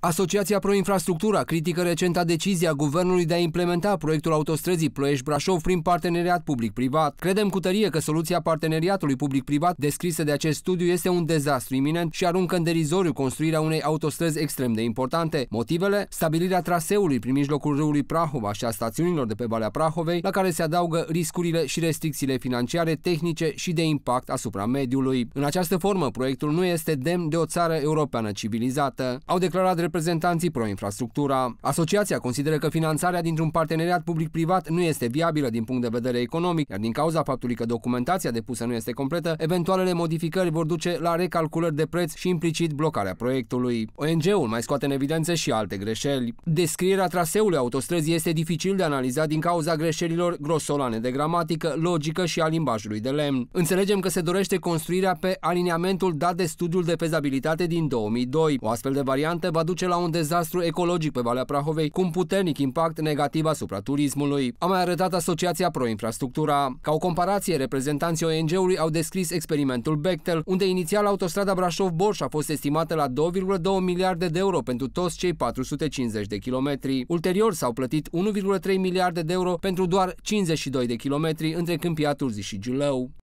Asociația Pro-Infrastructura critică recenta decizia guvernului de a implementa proiectul autostrăzii Ploiești-Brașov prin parteneriat public-privat. Credem cu tărie că soluția parteneriatului public-privat descrisă de acest studiu este un dezastru iminent și aruncă în derizoriu construirea unei autostrăzi extrem de importante. Motivele? Stabilirea traseului prin mijlocul râului Prahova și a stațiunilor de pe Valea Prahovei, la care se adaugă riscurile și restricțiile financiare, tehnice și de impact asupra mediului. În această formă, proiectul nu este demn de o țară europeană civilizată. Au declarat reprezentanții pro-infrastructura. Asociația consideră că finanțarea dintr-un parteneriat public-privat nu este viabilă din punct de vedere economic, iar din cauza faptului că documentația depusă nu este completă, eventualele modificări vor duce la recalculări de preț și implicit blocarea proiectului. ONG-ul mai scoate în evidență și alte greșeli. Descrierea traseului autostrăzii este dificil de analizat din cauza greșelilor grosolane de gramatică, logică și a limbajului de lemn. Înțelegem că se dorește construirea pe aliniamentul dat de studiul de fezabilitate din 2002. O astfel de variantă va duce duce la un dezastru ecologic pe Valea Prahovei, cu un puternic impact negativ asupra turismului. A mai arătat Asociația Pro Infrastructura. Ca o comparație, reprezentanții ONG-ului au descris experimentul Bechtel, unde inițial autostrada Brașov-Borș a fost estimată la 2,2 miliarde de euro pentru toți cei 450 de kilometri. Ulterior s-au plătit 1,3 miliarde de euro pentru doar 52 de kilometri între Câmpia Turzii și Giulău.